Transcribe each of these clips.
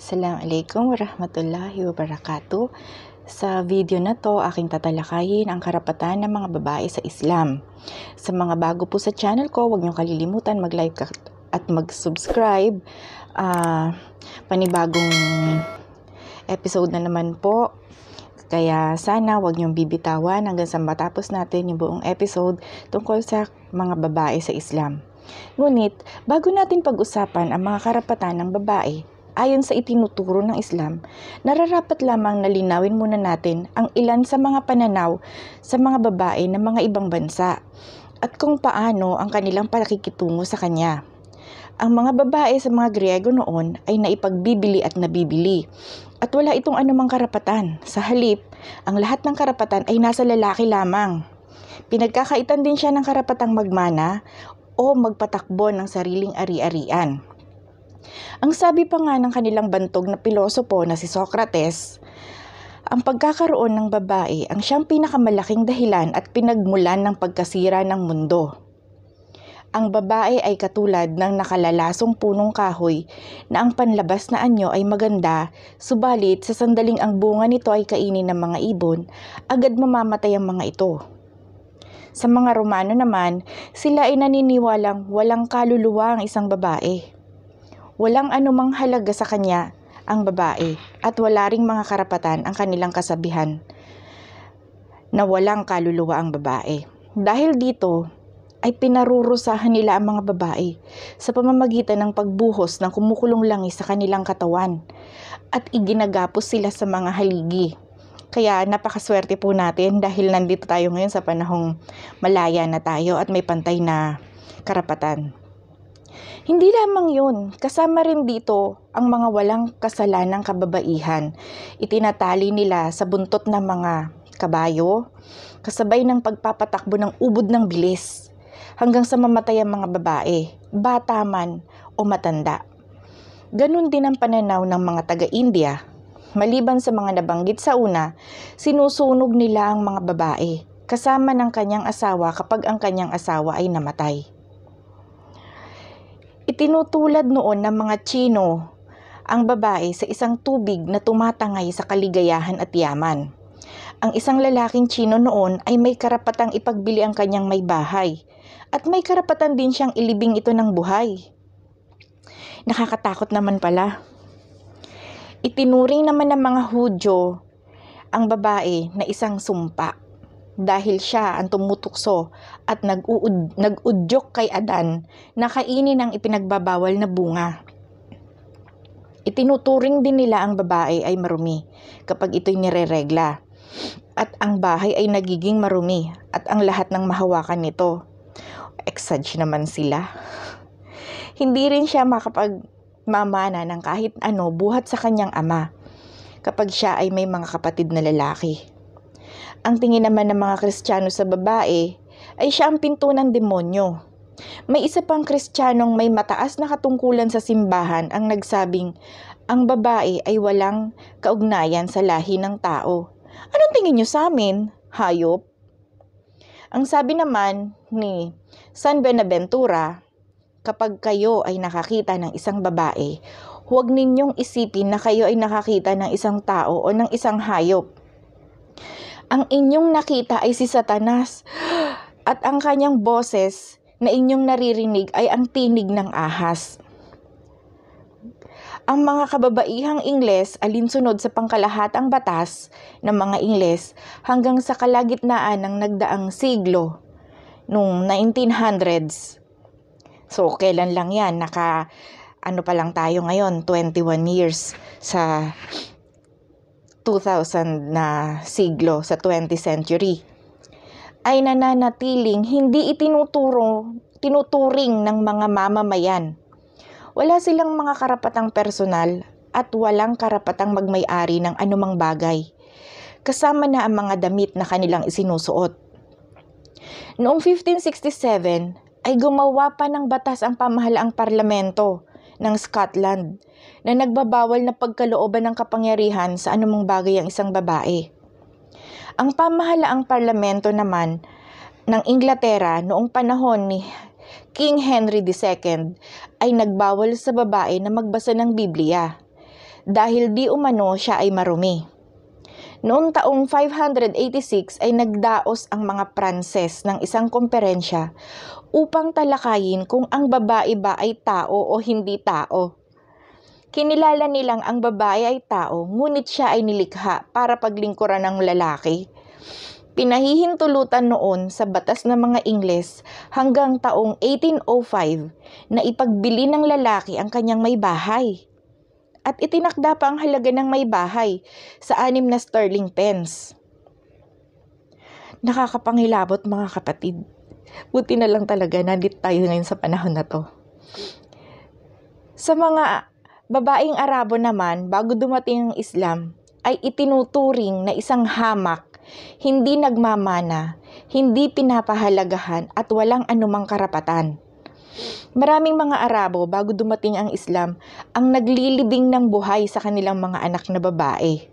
Assalamualaikum warahmatullahi wabarakatuh. Sa video na to, aking tatalakayin ang karapatan ng mga babae sa Islam. Sa mga bago po sa channel ko, huwag niyo kalilimutan mag-like at mag-subscribe. Uh, panibagong episode na naman po. Kaya sana huwag niyong bibitawan hanggang sa matapos natin yung buong episode tungkol sa mga babae sa Islam. Ngunit, bago natin pag-usapan ang mga karapatan ng babae, ayon sa itinuturo ng Islam, nararapat lamang na linawin muna natin ang ilan sa mga pananaw sa mga babae ng mga ibang bansa at kung paano ang kanilang pakikitungo sa kanya. Ang mga babae sa mga Griego noon ay naipagbibili at nabibili at wala itong anumang karapatan. Sa halip, ang lahat ng karapatan ay nasa lalaki lamang. Pinagkakaitan din siya ng karapatang magmana o magpatakbo ng sariling ari-arian. Ang sabi pa nga ng kanilang bantog na pilosopo na si Socrates, ang pagkakaroon ng babae ang siyang pinakamalaking dahilan at pinagmulan ng pagkasira ng mundo. Ang babae ay katulad ng nakalalasong punong kahoy na ang panlabas na anyo ay maganda, subalit sa sandaling ang bunga nito ay kainin ng mga ibon, agad mamamatay ang mga ito. Sa mga Romano naman, sila ay naniniwalang walang kaluluwa ang isang babae walang anumang halaga sa kanya ang babae at wala ring mga karapatan ang kanilang kasabihan na walang kaluluwa ang babae. Dahil dito, ay pinarurusahan nila ang mga babae sa pamamagitan ng pagbuhos ng kumukulong langis sa kanilang katawan at iginagapos sila sa mga haligi. Kaya napakaswerte po natin dahil nandito tayo ngayon sa panahong malaya na tayo at may pantay na karapatan. Hindi lamang yun, kasama rin dito ang mga walang kasalanang kababaihan. Itinatali nila sa buntot ng mga kabayo, kasabay ng pagpapatakbo ng ubod ng bilis, hanggang sa mamatay ang mga babae, bata man o matanda. Ganun din ang pananaw ng mga taga-India. Maliban sa mga nabanggit sa una, sinusunog nila ang mga babae kasama ng kanyang asawa kapag ang kanyang asawa ay namatay. Itinutulad noon ng mga Chino ang babae sa isang tubig na tumatangay sa kaligayahan at yaman. Ang isang lalaking Chino noon ay may karapatang ipagbili ang kanyang may bahay at may karapatan din siyang ilibing ito ng buhay. Nakakatakot naman pala. Itinuring naman ng mga Hudyo ang babae na isang sumpa dahil siya ang tumutukso at nag-uud, nag-udyok kay Adan na kainin ang ipinagbabawal na bunga. Itinuturing din nila ang babae ay marumi kapag ito'y nireregla at ang bahay ay nagiging marumi at ang lahat ng mahawakan nito. Exage naman sila. Hindi rin siya makapagmamana ng kahit ano buhat sa kanyang ama kapag siya ay may mga kapatid na lalaki. Ang tingin naman ng mga Kristiyano sa babae ay siya ang pinto ng demonyo. May isa pang Kristiyanong may mataas na katungkulan sa simbahan ang nagsabing ang babae ay walang kaugnayan sa lahi ng tao. Anong tingin niyo sa amin? Hayop? Ang sabi naman ni San Benaventura, kapag kayo ay nakakita ng isang babae, huwag ninyong isipin na kayo ay nakakita ng isang tao o ng isang hayop ang inyong nakita ay si Satanas at ang kanyang boses na inyong naririnig ay ang tinig ng ahas. Ang mga kababaihang Ingles alinsunod sa pangkalahatang batas ng mga Ingles hanggang sa kalagitnaan ng nagdaang siglo noong 1900s. So, kailan lang yan? Naka, ano pa lang tayo ngayon, 21 years sa 2000 na siglo sa 20th century ay nananatiling hindi itinuturo tinuturing ng mga mamamayan. Wala silang mga karapatang personal at walang karapatang magmay-ari ng anumang bagay, kasama na ang mga damit na kanilang isinusuot. Noong 1567 ay gumawa pa ng batas ang pamahalaang parlamento ng Scotland na nagbabawal na pagkalooban ng kapangyarihan sa anumang bagay ang isang babae. Ang pamahalaang parlamento naman ng Inglaterra noong panahon ni King Henry II ay nagbawal sa babae na magbasa ng Biblia dahil di umano siya ay marumi. Noong taong 586 ay nagdaos ang mga Pranses ng isang komperensya upang talakayin kung ang babae ba ay tao o hindi tao. Kinilala nilang ang babae ay tao, ngunit siya ay nilikha para paglingkuran ng lalaki. Pinahihintulutan noon sa batas ng mga Ingles hanggang taong 1805 na ipagbili ng lalaki ang kanyang may bahay at itinakda pa ang halaga ng may bahay sa anim na sterling pence. Nakakapangilabot mga kapatid. Buti na lang talaga nandit tayo ngayon sa panahon na to. Sa mga babaeng Arabo naman, bago dumating ang Islam, ay itinuturing na isang hamak, hindi nagmamana, hindi pinapahalagahan at walang anumang karapatan. Maraming mga Arabo bago dumating ang Islam ang naglilibing ng buhay sa kanilang mga anak na babae.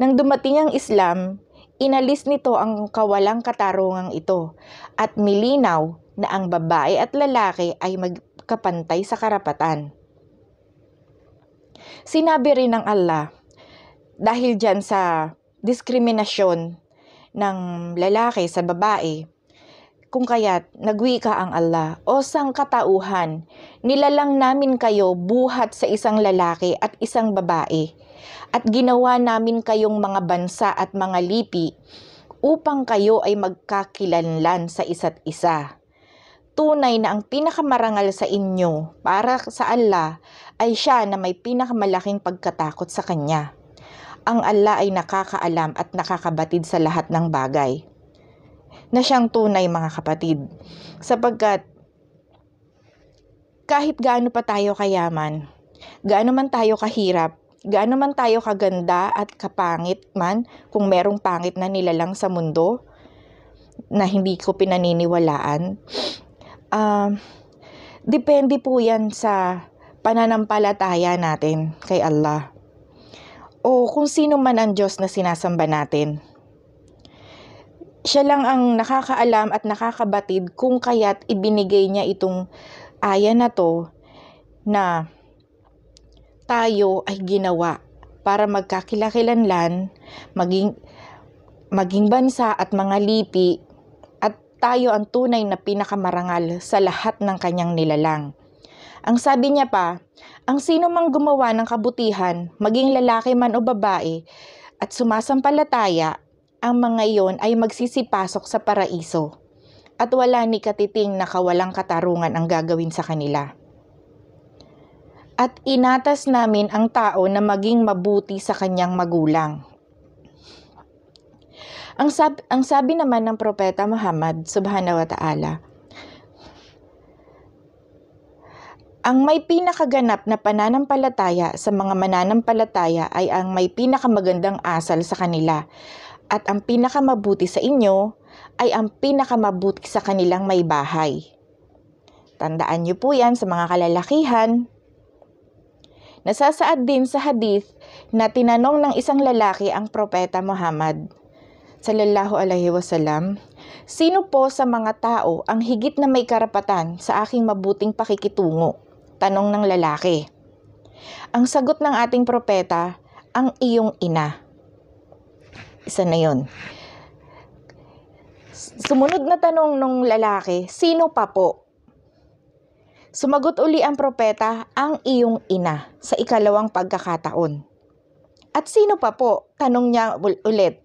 Nang dumating ang Islam, inalis nito ang kawalang katarungang ito at milinaw na ang babae at lalaki ay magkapantay sa karapatan. Sinabi rin ng Allah, dahil diyan sa diskriminasyon ng lalaki sa babae, kung kaya't nagwika ang Allah, O katauhan, nilalang namin kayo buhat sa isang lalaki at isang babae, at ginawa namin kayong mga bansa at mga lipi upang kayo ay magkakilanlan sa isa't isa. Tunay na ang pinakamarangal sa inyo para sa Allah ay siya na may pinakamalaking pagkatakot sa Kanya. Ang Allah ay nakakaalam at nakakabatid sa lahat ng bagay na siyang tunay mga kapatid. Sapagkat kahit gaano pa tayo kayaman, gaano man tayo kahirap, gaano man tayo kaganda at kapangit man, kung merong pangit na nilalang sa mundo na hindi ko pinaniniwalaan, uh, depende po yan sa pananampalataya natin kay Allah o kung sino man ang Diyos na sinasamba natin siya lang ang nakakaalam at nakakabatid kung kaya't ibinigay niya itong aya na to na tayo ay ginawa para magkakilakilanlan, maging, maging bansa at mga lipi at tayo ang tunay na pinakamarangal sa lahat ng kanyang nilalang. Ang sabi niya pa, ang sino mang gumawa ng kabutihan, maging lalaki man o babae, at sumasampalataya ang mga iyon ay magsisipasok sa paraiso at wala ni katiting na kawalang katarungan ang gagawin sa kanila. At inatas namin ang tao na maging mabuti sa kanyang magulang. Ang, sab- ang sabi naman ng propeta Muhammad subhanahu wa ta'ala, Ang may pinakaganap na pananampalataya sa mga mananampalataya ay ang may pinakamagandang asal sa kanila at ang pinakamabuti sa inyo ay ang pinakamabuti sa kanilang may bahay. Tandaan niyo po yan sa mga kalalakihan. Nasasaad din sa hadith na tinanong ng isang lalaki ang propeta Muhammad sallallahu alaihi wasallam, sino po sa mga tao ang higit na may karapatan sa aking mabuting pakikitungo? Tanong ng lalaki. Ang sagot ng ating propeta, ang iyong ina. Isa na yon. Sumunod na tanong ng lalaki, sino pa po? Sumagot uli ang propeta, ang iyong ina, sa ikalawang pagkakataon. At sino pa po? Tanong niya ulit.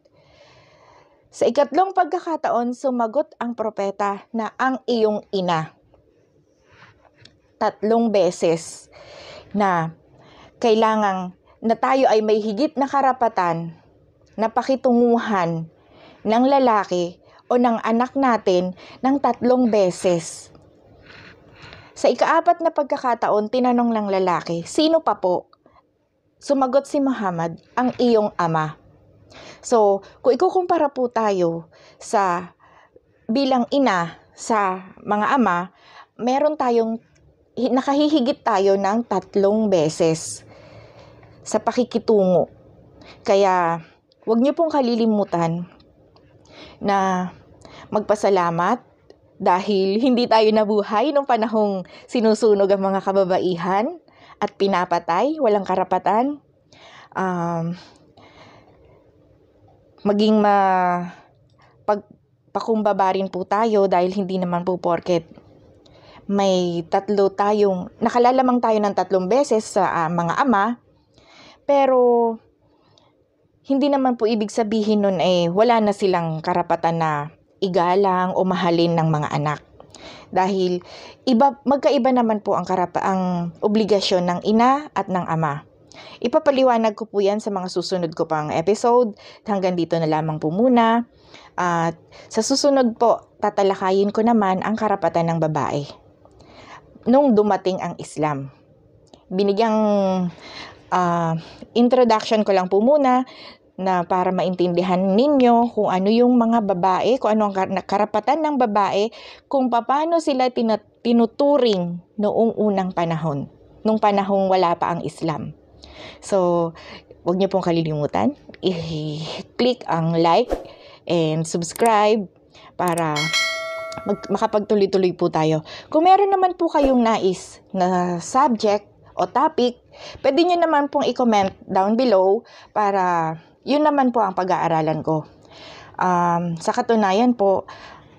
Sa ikatlong pagkakataon, sumagot ang propeta na ang iyong ina. Tatlong beses na kailangang na tayo ay may higit na karapatan na pakitunguhan ng lalaki o ng anak natin ng tatlong beses. Sa ikaapat na pagkakataon, tinanong ng lalaki, sino pa po? Sumagot si Muhammad, ang iyong ama. So, kung ikukumpara po tayo sa bilang ina sa mga ama, meron tayong nakahihigit tayo ng tatlong beses sa pakikitungo. Kaya huwag niyo pong kalilimutan na magpasalamat dahil hindi tayo nabuhay nung panahong sinusunog ang mga kababaihan at pinapatay, walang karapatan. Um, maging ma pagpakumbaba rin po tayo dahil hindi naman po porket may tatlo tayong nakalalamang tayo ng tatlong beses sa uh, mga ama pero hindi naman po ibig sabihin nun ay eh, wala na silang karapatan na igalang o mahalin ng mga anak. Dahil iba, magkaiba naman po ang, karapa, ang obligasyon ng ina at ng ama. Ipapaliwanag ko po yan sa mga susunod ko pang episode. Hanggang dito na lamang po muna. At sa susunod po, tatalakayin ko naman ang karapatan ng babae. Nung dumating ang Islam. Binigyang uh, introduction ko lang po muna na para maintindihan ninyo kung ano yung mga babae, kung ano ang karapatan ng babae, kung paano sila tinuturing noong unang panahon, nung panahong wala pa ang Islam. So, huwag niyo pong kalilimutan, i-click ang like and subscribe para mag, makapagtuloy-tuloy po tayo. Kung meron naman po kayong nais na subject o topic, pwede niyo naman pong i-comment down below para yun naman po ang pag-aaralan ko. Um, sa katunayan po,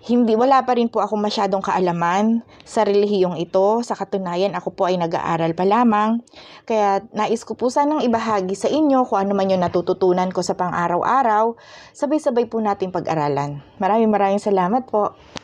hindi wala pa rin po ako masyadong kaalaman sa relihiyong ito. Sa katunayan, ako po ay nag-aaral pa lamang. Kaya nais ko po sanang ibahagi sa inyo kung ano man yung natututunan ko sa pang-araw-araw. Sabay-sabay po natin pag-aralan. Maraming maraming salamat po.